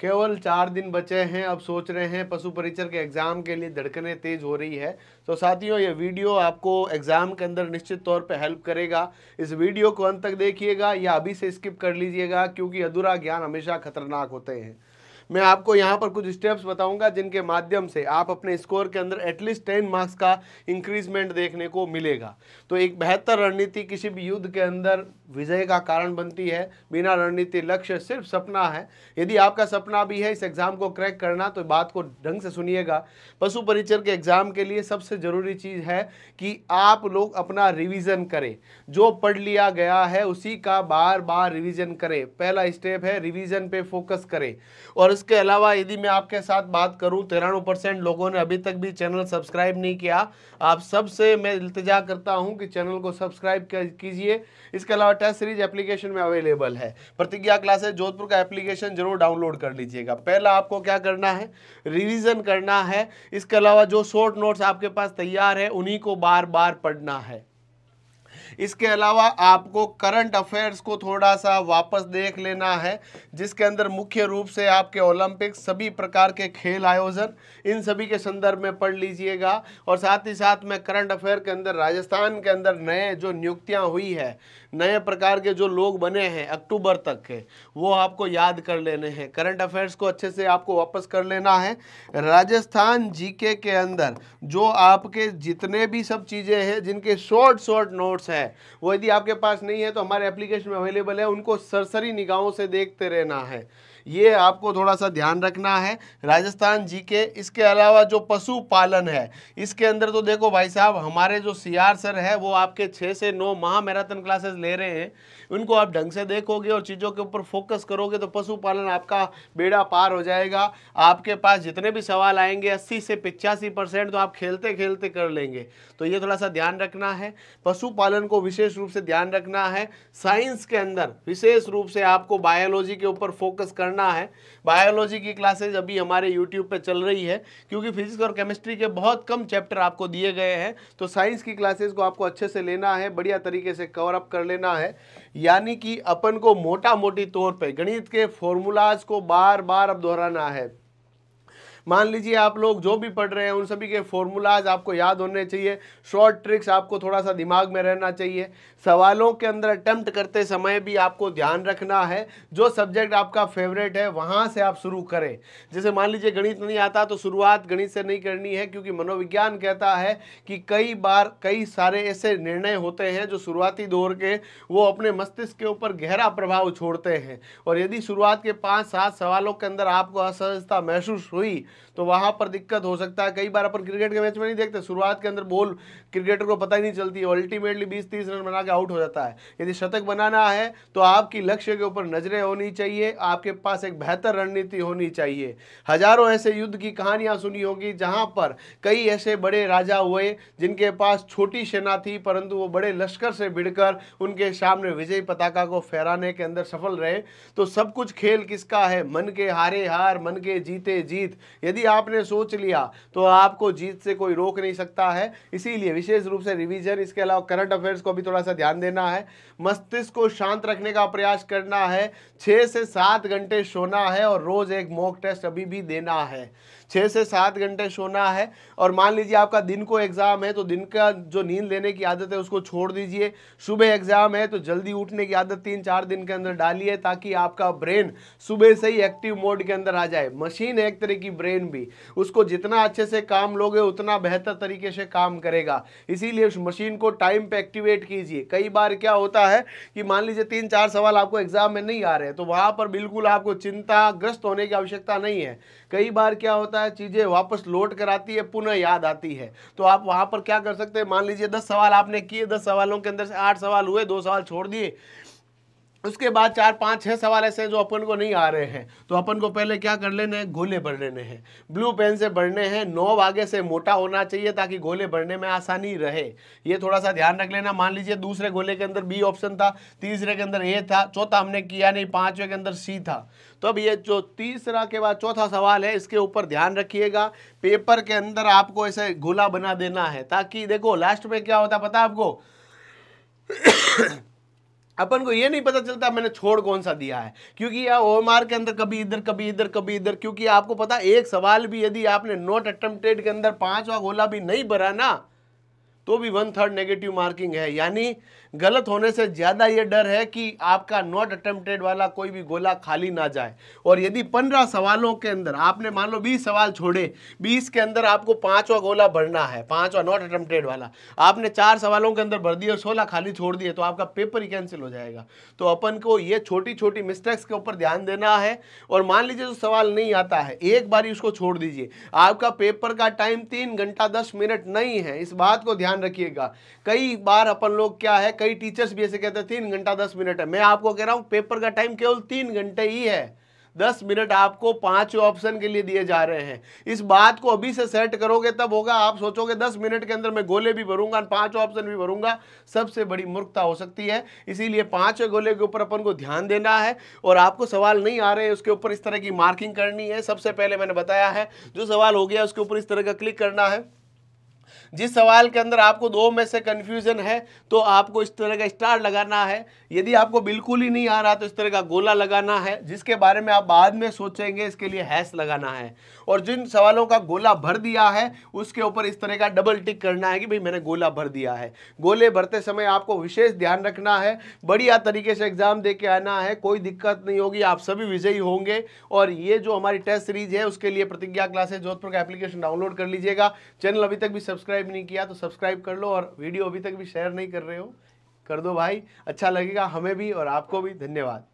केवल चार दिन बचे हैं अब सोच रहे हैं पशु परिचर के एग्ज़ाम के लिए धड़कने तेज़ हो रही है तो साथियों ये वीडियो आपको एग्ज़ाम के अंदर निश्चित तौर पे हेल्प करेगा इस वीडियो को अंत तक देखिएगा या अभी से स्किप कर लीजिएगा क्योंकि अधूरा ज्ञान हमेशा खतरनाक होते हैं मैं आपको यहाँ पर कुछ स्टेप्स बताऊंगा जिनके माध्यम से आप अपने स्कोर के अंदर एटलीस्ट टेन मार्क्स का इंक्रीजमेंट देखने को मिलेगा तो एक बेहतर रणनीति किसी भी युद्ध के अंदर विजय का कारण बनती है बिना रणनीति लक्ष्य सिर्फ सपना है यदि आपका सपना भी है इस एग्ज़ाम को क्रैक करना तो बात को ढंग से सुनिएगा पशु परिचर के एग्ज़ाम के लिए सबसे ज़रूरी चीज़ है कि आप लोग अपना रिवीजन करें जो पढ़ लिया गया है उसी का बार बार रिवीजन करें पहला स्टेप है रिवीजन पे फोकस करें और इसके अलावा यदि मैं आपके साथ बात करूं तिरानवे परसेंट लोगों ने अभी तक भी चैनल सब्सक्राइब नहीं किया आप सबसे मैं इल्तजा करता हूं कि चैनल को सब्सक्राइब कीजिए इसके अलावा टेस्ट सीरीज एप्लीकेशन में अवेलेबल है प्रतिज्ञा क्लासेस जोधपुर का एप्लीकेशन जरूर डाउनलोड कर लीजिएगा पहला आपको क्या करना है रिविज़न करना है इसके अलावा जो शॉर्ट नोट्स आपके पास तैयार है उन्हीं को बार बार पढ़ना है इसके अलावा आपको करंट अफेयर्स को थोड़ा सा वापस देख लेना है जिसके अंदर मुख्य रूप से आपके ओलंपिक्स सभी प्रकार के खेल आयोजन इन सभी के संदर्भ में पढ़ लीजिएगा और साथ ही साथ में करंट अफेयर के अंदर राजस्थान के अंदर नए जो नियुक्तियाँ हुई है नए प्रकार के जो लोग बने हैं अक्टूबर तक के वो आपको याद कर लेने हैं करंट अफेयर्स को अच्छे से आपको वापस कर लेना है राजस्थान जीके के अंदर जो आपके जितने भी सब चीज़ें हैं जिनके शॉर्ट शॉर्ट नोट्स हैं है वो यदि आपके पास नहीं है तो हमारे एप्लीकेशन में अवेलेबल है उनको सरसरी निगाहों से देखते रहना है ये आपको थोड़ा सा ध्यान रखना है राजस्थान जी के इसके अलावा जो पशुपालन है इसके अंदर तो देखो भाई साहब हमारे जो सी सर है वो आपके छः से नौ माह मैराथन क्लासेस ले रहे हैं उनको आप ढंग से देखोगे और चीज़ों के ऊपर फोकस करोगे तो पशुपालन आपका बेड़ा पार हो जाएगा आपके पास जितने भी सवाल आएंगे अस्सी से पिचासी परसेंट तो आप खेलते खेलते कर लेंगे तो ये थोड़ा सा ध्यान रखना है पशुपालन को विशेष रूप से ध्यान रखना है साइंस के अंदर विशेष रूप से आपको बायोलॉजी के ऊपर फोकस करना करना है बायोलॉजी की क्लासेज अभी हमारे यूट्यूब पर चल रही है क्योंकि फिजिक्स और केमिस्ट्री के बहुत कम चैप्टर आपको दिए गए हैं तो साइंस की क्लासेज को आपको अच्छे से लेना है बढ़िया तरीके से कवर अप कर लेना है यानी कि अपन को मोटा मोटी तौर पर गणित के फॉर्मूलाज को बार बार अब दोहराना है मान लीजिए आप लोग जो भी पढ़ रहे हैं उन सभी के फॉर्मूलाज आपको याद होने चाहिए शॉर्ट ट्रिक्स आपको थोड़ा सा दिमाग में रहना चाहिए सवालों के अंदर अटैम्प्ट करते समय भी आपको ध्यान रखना है जो सब्जेक्ट आपका फेवरेट है वहाँ से आप शुरू करें जैसे मान लीजिए गणित नहीं आता तो शुरुआत गणित से नहीं करनी है क्योंकि मनोविज्ञान कहता है कि कई बार कई सारे ऐसे निर्णय होते हैं जो शुरुआती दौर के वो अपने मस्तिष्क के ऊपर गहरा प्रभाव छोड़ते हैं और यदि शुरुआत के पाँच सात सवालों के अंदर आपको असहजता महसूस हुई तो वहां पर दिक्कत हो सकता है कई बार अपन क्रिकेट के मैच में नहीं देखते शुरुआत के अंदर बॉल क्रिकेटर को पता ही नहीं चलती है अल्टीमेटली बीस तीस रन बना के आउट हो जाता है यदि शतक बनाना है तो आपकी लक्ष्य के ऊपर नजरें होनी चाहिए आपके पास एक बेहतर रणनीति होनी चाहिए हजारों ऐसे युद्ध की कहानियां सुनी होगी जहां पर कई ऐसे बड़े राजा हुए जिनके पास छोटी सेना थी परंतु वो बड़े लश्कर से भिड़कर उनके सामने विजय पताका को फहराने के अंदर सफल रहे तो सब कुछ खेल किसका है मन के हारे हार मन के जीते जीत यदि आपने सोच लिया तो आपको जीत से कोई रोक नहीं सकता है इसीलिए विशेष रूप से रिवीजन इसके अलावा करंट अफेयर्स को भी थोड़ा सा ध्यान देना है मस्तिष्क को शांत रखने का प्रयास करना है छः से सात घंटे सोना है और रोज़ एक मॉक टेस्ट अभी भी देना है छः से सात घंटे सोना है और मान लीजिए आपका दिन को एग्ज़ाम है तो दिन का जो नींद लेने की आदत है उसको छोड़ दीजिए सुबह एग्ज़ाम है तो जल्दी उठने की आदत तीन चार दिन के अंदर डालिए ताकि आपका ब्रेन सुबह से ही एक्टिव मोड के अंदर आ जाए मशीन है एक तरह की ब्रेन ब्रेन भी उसको जितना अच्छे से काम लोगे उतना बेहतर तरीके से काम करेगा इसीलिए उस मशीन को टाइम पे एक्टिवेट कीजिए कई बार क्या होता है कि मान लीजिए तीन चार सवाल आपको एग्जाम में नहीं आ रहे तो वहां पर बिल्कुल आपको चिंताग्रस्त होने की आवश्यकता नहीं है कई बार क्या होता है चीज़ें वापस लोड कराती है पुनः याद आती है तो आप वहां पर क्या कर सकते हैं मान लीजिए दस सवाल आपने किए दस सवालों के अंदर से आठ सवाल हुए दो सवाल छोड़ दिए उसके बाद चार पाँच छह सवाल ऐसे हैं जो अपन को नहीं आ रहे हैं तो अपन को पहले क्या कर लेने हैं गोले भर लेने हैं ब्लू पेन से भरने हैं नौ आगे से मोटा होना चाहिए ताकि गोले भरने में आसानी रहे ये थोड़ा सा ध्यान रख लेना मान लीजिए दूसरे गोले के अंदर बी ऑप्शन था तीसरे के अंदर ए था चौथा हमने किया नहीं पाँचवें के अंदर सी था तो अब ये जो तीसरा के बाद चौथा सवाल है इसके ऊपर ध्यान रखिएगा पेपर के अंदर आपको ऐसे गोला बना देना है ताकि देखो लास्ट में क्या होता पता आपको अपन को ये नहीं पता चलता मैंने छोड़ कौन सा दिया है क्योंकि यह ओ के अंदर कभी इधर कभी इधर कभी इधर क्योंकि आपको पता एक सवाल भी यदि आपने नोट अटेम्प्टेड के अंदर पांचवा गोला भी नहीं भरा ना तो भी वन थर्ड नेगेटिव मार्किंग है यानी गलत होने से ज़्यादा ये डर है कि आपका नॉट अटेम्प्टेड वाला कोई भी गोला खाली ना जाए और यदि पंद्रह सवालों के अंदर आपने मान लो बीस सवाल छोड़े बीस के अंदर आपको पाँचवा गोला भरना है पाँचवा नॉट अटेम्प्टेड वाला आपने चार सवालों के अंदर भर दिए और सोलह खाली छोड़ दिए तो आपका पेपर ही कैंसिल हो जाएगा तो अपन को ये छोटी छोटी मिस्टेक्स के ऊपर ध्यान देना है और मान लीजिए जो सवाल नहीं आता है एक बार उसको छोड़ दीजिए आपका पेपर का टाइम तीन घंटा दस मिनट नहीं है इस बात को ध्यान ध्यान रखिएगा कई बार अपन लोग क्या है कई टीचर्स भी ऐसे कहते हैं तीन घंटा दस मिनट है मैं आपको कह रहा हूँ पेपर का टाइम केवल तीन घंटे ही है दस मिनट आपको पांच ऑप्शन के लिए दिए जा रहे हैं इस बात को अभी से सेट करोगे तब होगा आप सोचोगे दस मिनट के अंदर मैं गोले भी भरूंगा पांच ऑप्शन भी भरूंगा सबसे बड़ी मूर्खता हो सकती है इसीलिए पांच गोले के ऊपर अपन को ध्यान देना है और आपको सवाल नहीं आ रहे हैं उसके ऊपर इस तरह की मार्किंग करनी है सबसे पहले मैंने बताया है जो सवाल हो गया उसके ऊपर इस तरह का क्लिक करना है जिस सवाल के अंदर आपको दो में से कन्फ्यूजन है तो आपको इस तरह का स्टार लगाना है यदि आपको बिल्कुल ही नहीं आ रहा तो इस तरह का गोला लगाना है जिसके बारे में आप बाद में सोचेंगे इसके लिए हैश लगाना है और जिन सवालों का गोला भर दिया है उसके ऊपर इस तरह का डबल टिक करना है कि भाई मैंने गोला भर दिया है गोले भरते समय आपको विशेष ध्यान रखना है बढ़िया तरीके से एग्जाम दे आना है कोई दिक्कत नहीं होगी आप सभी विजयी होंगे और ये जो हमारी टेस्ट सीरीज है उसके लिए प्रतिज्ञा क्लासेज जोधपुर का एप्लीकेशन डाउनलोड कर लीजिएगा चैनल अभी तक भी सब्सक्राइब सब्सक्राइब नहीं किया तो सब्सक्राइब कर लो और वीडियो अभी तक भी शेयर नहीं कर रहे हो कर दो भाई अच्छा लगेगा हमें भी और आपको भी धन्यवाद